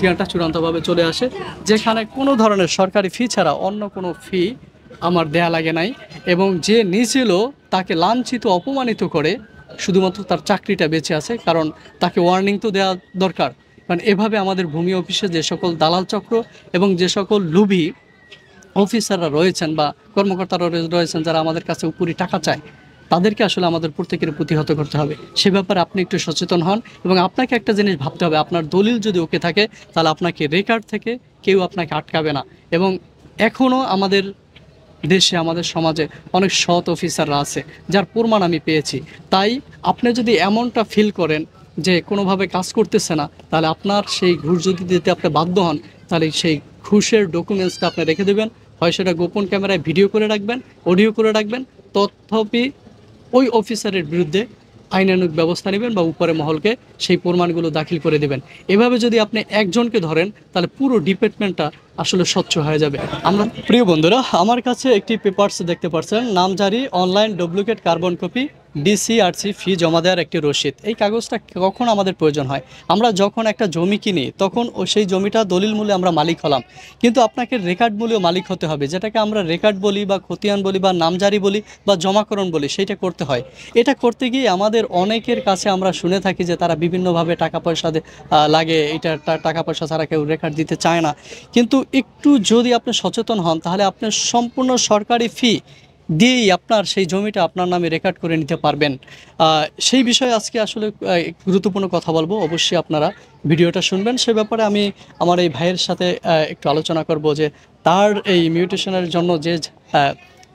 ঠিকানাটা চূড়ান্তভাবে চলে আসে যেখানে কোনো ধরনের সরকারি ফি ছাড়া অন্য কোনো ফি আমার দেয়া লাগে নাই এবং যে নিয়েছিল তাকে লাঞ্ছিত অপমানিত করে শুধুমাত্র তার চাকরিটা বেঁচে আছে কারণ তাকে ওয়ার্নিং তো দেওয়া দরকার কারণ এভাবে আমাদের ভূমি অফিসে যে সকল দালাল চক্র এবং যে সকল লুবি অফিসাররা রয়েছেন বা কর্মকর্তারা রয়েছেন যারা আমাদের কাছে উপরি টাকা চায় তাদেরকে আসলে আমাদের প্রত্যেকের প্রতিহত করতে হবে সে ব্যাপারে আপনি একটু সচেতন হন এবং আপনাকে একটা জিনিস ভাবতে হবে আপনার দলিল যদি ওকে থাকে তাহলে আপনাকে রেকার্ড থেকে কেউ আপনাকে আটকাবে না এবং এখনও আমাদের দেশে আমাদের সমাজে অনেক সৎ অফিসাররা আছে যার প্রমাণ আমি পেয়েছি তাই আপনি যদি এমনটা ফিল করেন যে কোনোভাবে কাজ করতেছে না তাহলে আপনার সেই ঘুষ যদি দিতে আপনি বাধ্য হন তাহলে সেই ঘুষের ডকুমেন্টসটা আপনি রেখে দেবেন হয় সেটা গোপন ক্যামেরায় ভিডিও করে রাখবেন অডিও করে রাখবেন তথাপি ওই অফিসারের বিরুদ্ধে আইনানুক ব্যবস্থা নেবেন বা উপরে মহলকে সেই প্রমাণগুলো দাখিল করে দেবেন এভাবে যদি আপনি একজনকে ধরেন তাহলে পুরো ডিপার্টমেন্টটা আসলে স্বচ্ছ হয়ে যাবে আমরা প্রিয় বন্ধুরা আমার কাছে একটি পেপার্স দেখতে পাচ্ছেন জারি online duplicate carbon copy DCRC fee জমা দেওয়ার একটি রসিদ এই কাগজটা কখন আমাদের প্রয়োজন হয় আমরা যখন একটা জমি কিনি তখন সেই জমিটা দলিল মূল্যে আমরা মালিক হলাম কিন্তু আপনাকে রেকর্ড মূল্যেও মালিক হতে হবে যেটাকে আমরা রেকর্ড বলি বা খতিয়ান বলি বা নামজারি বলি বা জমাকরণ বলি সেইটা করতে হয় এটা করতে গিয়ে আমাদের অনেকের কাছে আমরা শুনে থাকি যে তারা বিভিন্নভাবে টাকা পয়সা লাগে এটা টাকা পয়সা ছাড়া কেউ রেকর্ড দিতে চায় না কিন্তু একটু যদি আপনি সচেতন হন তাহলে আপনার সম্পূর্ণ সরকারি ফি দিয়েই আপনার সেই জমিটা আপনার নামে রেকর্ড করে নিতে পারবেন সেই বিষয়ে আজকে আসলে গুরুত্বপূর্ণ কথা বলবো অবশ্যই আপনারা ভিডিওটা শুনবেন সে ব্যাপারে আমি আমার এই ভাইয়ের সাথে একটু আলোচনা করব যে তার এই মিউটেশনের জন্য যে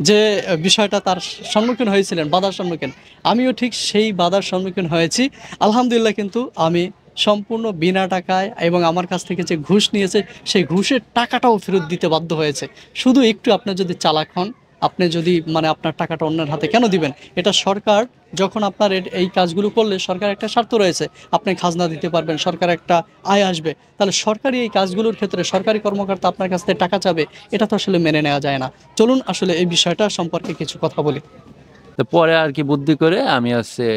যে বিষয়টা তার সম্মুখীন হয়েছিলেন বাধার সম্মুখীন আমিও ঠিক সেই বাধার সম্মুখীন হয়েছি আলহামদুলিল্লাহ কিন্তু আমি সম্পূর্ণ বিনা টাকায় এবং আমার কাছ থেকে যে ঘুষ নিয়েছে সেই ঘুষের টাকাটাও ফেরত দিতে বাধ্য হয়েছে শুধু একটু আপনার যদি চালাক হন আপনি যদি মানে আপনার টাকাটা অন্যের হাতে কেন দিবেন এটা সরকার যখন আপনার এই কাজগুলো করলে সরকার একটা স্বার্থ রয়েছে আপনি খাজনা দিতে পারবেন সরকার একটা আয় আসবে তাহলে সরকারি এই কাজগুলোর ক্ষেত্রে সরকারি কর্মকর্তা আপনার কাছ থেকে টাকা চাবে এটা তো আসলে মেনে নেওয়া যায় না চলুন আসলে এই বিষয়টা সম্পর্কে কিছু কথা বলি তো পরে আর কি বুদ্ধি করে আমি হচ্ছে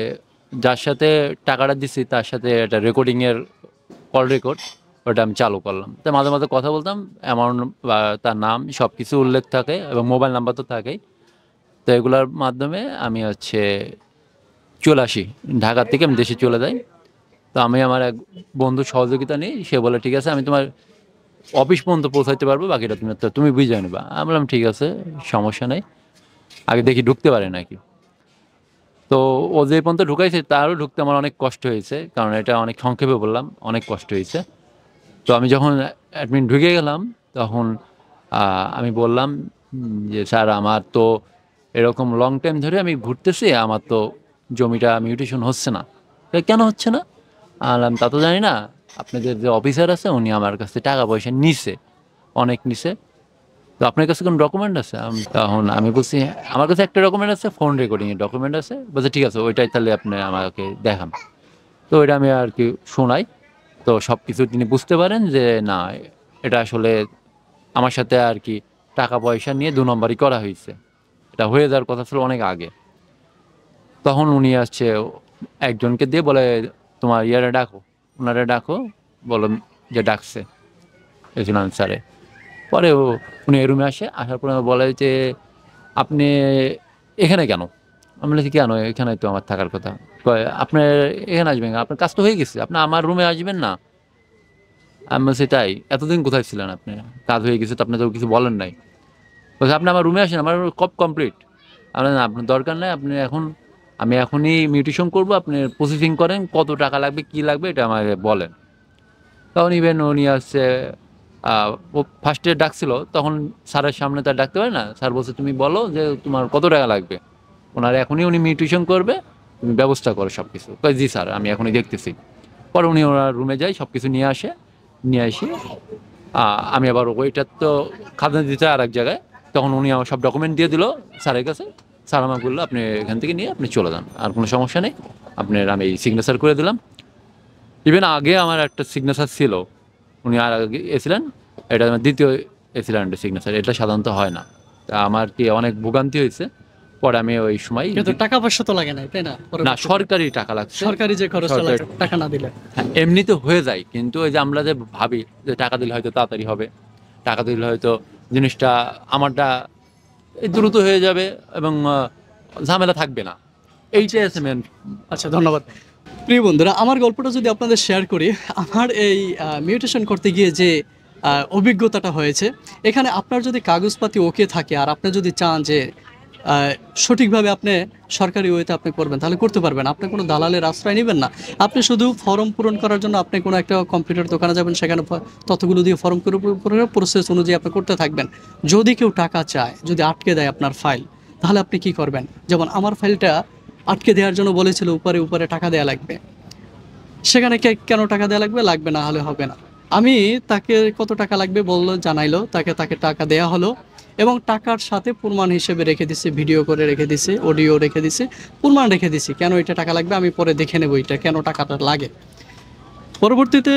যার সাথে টাকাটা দিছি তার সাথে একটা রেকর্ডিংয়ের কল রেকর্ড ওটা আমি চালু করলাম তো মাঝে মাঝে কথা বলতাম অ্যামাউন্ট বা তার নাম সব কিছু উল্লেখ থাকে এবং মোবাইল নাম্বার তো থাকেই তো এগুলোর মাধ্যমে আমি হচ্ছে চলে আসি ঢাকার থেকে আমি দেশে চলে যাই তো আমি আমার এক বন্ধুর সহযোগিতা নিই সে বলে ঠিক আছে আমি তোমার অফিস পর্যন্ত পৌঁছাইতে পারবো বাকিটা তুমি তুমি বুঝে নেবা আমি বললাম ঠিক আছে সমস্যা নেই আগে দেখি ঢুকতে পারে নাকি তো ও যে পর্যন্ত ঢুকাইছে তারও ঢুকতে আমার অনেক কষ্ট হয়েছে কারণ এটা অনেক সংক্ষেপে বললাম অনেক কষ্ট হয়েছে তো আমি যখন অ্যাডমিন ঢুকে গেলাম তখন আমি বললাম যে স্যার আমার তো এরকম লং টাইম ধরে আমি ঘুরতেছি আমার তো জমিটা মিউটেশন হচ্ছে না কেন হচ্ছে না আনলাম তা তো জানি না আপনাদের যে অফিসার আছে উনি আমার কাছে টাকা পয়সা নিছে অনেক নিছে তো আপনার কাছে কোনো ডকুমেন্ট আছে তখন আমি বলছি আমার কাছে একটা ডকুমেন্ট আছে ফোন রেকর্ডিংয়ের ডকুমেন্ট আছে বলছে ঠিক আছে ওইটাই তাহলে আপনি আমাকে দেখান তো ওইটা আমি আর কি শোনাই তো সব কিছু তিনি বুঝতে পারেন যে না এটা আসলে আমার সাথে আর কি টাকা পয়সা নিয়ে দু নম্বরই করা হয়েছে এটা হয়ে যাওয়ার কথা ছিল অনেক আগে তখন উনি আসছে একজনকে দিয়ে বলে তোমার ইয়ারে ডাকো ওনারে ডাকো বলো যে ডাকছে এসেছিল আনসারে পরে উনি এই রুমে আসে আসার পরে বলে যে আপনি এখানে কেন আমি বলেছি কেন এখানে তো আমার থাকার কথা কয় আপনি এখানে আসবেন আপনার কাজ তো হয়ে গেছে আপনি আমার রুমে আসবেন না আমি সেটাই এতদিন কোথায় ছিলেন আপনি কাজ হয়ে গেছে তো আপনি তো কিছু বলেন নাই বলছে আপনি আমার রুমে আসেন আমার কপ কমপ্লিট আমরা না আপনার দরকার নাই আপনি এখন আমি এখনই মিউটিশন করব আপনি প্রসেসিং করেন কত টাকা লাগবে কি লাগবে এটা আমাকে বলেন তখন ইভেন উনি আসছে ও ফার্স্টে ডাকছিল তখন স্যারের সামনে তার ডাকতে পারে না স্যার বলছে তুমি বলো যে তোমার কত টাকা লাগবে ওনার এখনই উনি মিউটেশন করবে তুমি ব্যবস্থা করো সব কিছু জি স্যার আমি এখনই দেখতেছি পরে উনি ওনার রুমে যাই সব কিছু নিয়ে আসে নিয়ে আসি আমি আবার ওইটার তো খাজনা দিতে আর এক জায়গায় তখন উনি আমার সব ডকুমেন্ট দিয়ে দিল স্যারের কাছে স্যার আমার বললো আপনি এখান থেকে নিয়ে আপনি চলে যান আর কোনো সমস্যা নেই আপনার আমি সিগনেচার করে দিলাম ইভেন আগে আমার একটা সিগনেচার ছিল উনি আর আগে এসেছিলেন এটা আমার দ্বিতীয় এসিল্যান্ডের সিগনেচার এটা সাধারণত হয় না তা আমার কি অনেক ভোগান্তি হয়েছে পরে আমি ওই সময় কিন্তু টাকা পয়সা তো লাগে নাই তাই না না সরকারি টাকা লাগছে সরকারি যে খরচ লাগে টাকা না দিলে হ্যাঁ, এমনিতে হয়ে যায় কিন্তু ওই যে আমরা যে ভাবি যে টাকা দিলে হয়তো তাড়াতাড়ি হবে টাকা দিলে হয়তো জিনিসটা আমারটা দ্রুত হয়ে যাবে এবং ঝামেলা থাকবে না এইটাই আছে মেন আচ্ছা ধন্যবাদ প্রিয় বন্ধুরা আমার গল্পটা যদি আপনাদের শেয়ার করি আমার এই মিউটেশন করতে গিয়ে যে অভিজ্ঞতাটা হয়েছে এখানে আপনার যদি কাগজপাতি ওকে থাকে আর আপনি যদি চান যে সঠিকভাবে আপনি সরকারি ওয়েতে আপনি করবেন তাহলে করতে পারবেন আপনি কোনো দালালের আশ্রয় নেবেন না আপনি শুধু ফর্ম পূরণ করার জন্য আপনি কোনো একটা কম্পিউটার দোকানে যাবেন সেখানে তথ্যগুলো দিয়ে ফর্ম করে প্রসেস অনুযায়ী আপনি করতে থাকবেন যদি কেউ টাকা চায় যদি আটকে দেয় আপনার ফাইল তাহলে আপনি কি করবেন যেমন আমার ফাইলটা আটকে দেওয়ার জন্য বলেছিল উপরে উপরে টাকা দেওয়া লাগবে সেখানে কেন টাকা দেওয়া লাগবে লাগবে না হলে হবে না আমি তাকে কত টাকা লাগবে বললো জানাইলো তাকে তাকে টাকা দেয়া হলো এবং টাকার সাথে প্রমাণ হিসেবে রেখে দিছে ভিডিও করে রেখে দিছে অডিও রেখে দিছে প্রমাণ রেখে দিছি কেন এটা টাকা লাগবে আমি পরে দেখে নেব এটা কেন টাকাটা লাগে পরবর্তীতে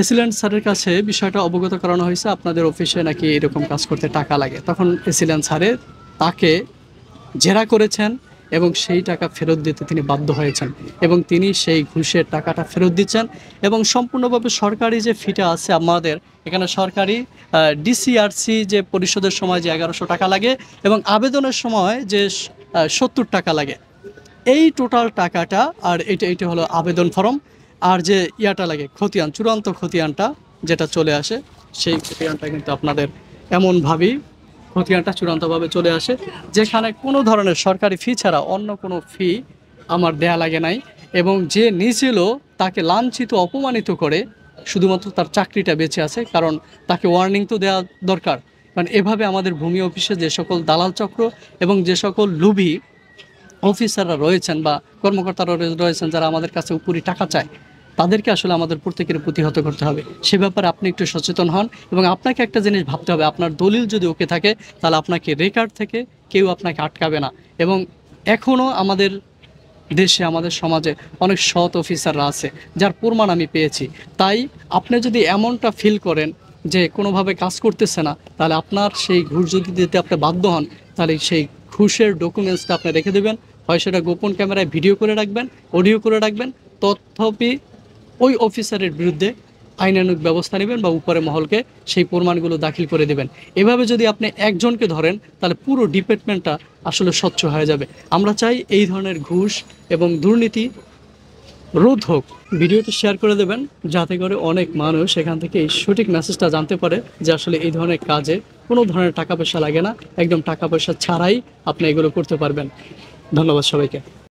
এসিলেন্ট স্যারের কাছে বিষয়টা অবগত করানো হয়েছে আপনাদের অফিসে নাকি এরকম কাজ করতে টাকা লাগে তখন এসিলেন্ট স্যারে তাকে জেরা করেছেন এবং সেই টাকা ফেরত দিতে তিনি বাধ্য হয়েছেন এবং তিনি সেই ঘুষের টাকাটা ফেরত দিচ্ছেন এবং সম্পূর্ণভাবে সরকারি যে ফিটা আছে আমাদের এখানে সরকারি ডিসিআরসি যে পরিষদের সময় যে এগারোশো টাকা লাগে এবং আবেদনের সময় যে সত্তর টাকা লাগে এই টোটাল টাকাটা আর এটা এটা হলো আবেদন ফর্ম আর যে ইয়াটা লাগে খতিয়ান চূড়ান্ত খতিয়ানটা যেটা চলে আসে সেই খতিয়ানটা কিন্তু আপনাদের এমনভাবেই হথিয়ারটা চূড়ান্তভাবে চলে আসে যেখানে কোনো ধরনের সরকারি ফি ছাড়া অন্য কোনো ফি আমার দেয়া লাগে নাই এবং যে নিজেল তাকে লাঞ্ছিত অপমানিত করে শুধুমাত্র তার চাকরিটা বেঁচে আছে কারণ তাকে ওয়ার্নিং তো দেওয়া দরকার কারণ এভাবে আমাদের ভূমি অফিসে যে সকল দালাল চক্র এবং যে সকল লুভি অফিসাররা রয়েছেন বা কর্মকর্তারা রয়েছেন যারা আমাদের কাছে উপরি টাকা চায় তাদেরকে আসলে আমাদের প্রত্যেকের প্রতিহত করতে হবে সে ব্যাপারে আপনি একটু সচেতন হন এবং আপনাকে একটা জিনিস ভাবতে হবে আপনার দলিল যদি ওকে থাকে তাহলে আপনাকে রেকার্ড থেকে কেউ আপনাকে আটকাবে না এবং এখনও আমাদের দেশে আমাদের সমাজে অনেক সৎ অফিসাররা আছে যার প্রমাণ আমি পেয়েছি তাই আপনি যদি এমনটা ফিল করেন যে কোনোভাবে কাজ করতেছে না তাহলে আপনার সেই ঘুষ যদি দিতে আপনি বাধ্য হন তাহলে সেই ঘুষের ডকুমেন্টসটা আপনি রেখে দেবেন হয় সেটা গোপন ক্যামেরায় ভিডিও করে রাখবেন অডিও করে রাখবেন তথাপি ওই অফিসারের বিরুদ্ধে আইনানুক ব্যবস্থা নেবেন বা উপরে মহলকে সেই প্রমাণগুলো দাখিল করে দেবেন এভাবে যদি আপনি একজনকে ধরেন তাহলে পুরো ডিপার্টমেন্টটা আসলে স্বচ্ছ হয়ে যাবে আমরা চাই এই ধরনের ঘুষ এবং দুর্নীতি রোধ হোক ভিডিওটি শেয়ার করে দেবেন যাতে করে অনেক মানুষ এখান থেকে এই সঠিক মেসেজটা জানতে পারে যে আসলে এই ধরনের কাজে কোনো ধরনের টাকা পয়সা লাগে না একদম টাকা পয়সা ছাড়াই আপনি এগুলো করতে পারবেন ধন্যবাদ সবাইকে